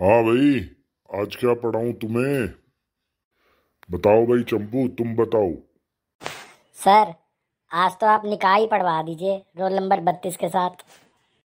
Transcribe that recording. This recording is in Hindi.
हाँ भाई आज क्या पढ़ाऊं तुम्हें बताओ भाई चंपू तुम बताओ सर आज तो आप निकाय पढ़वा दीजिए रोल नंबर बत्तीस के साथ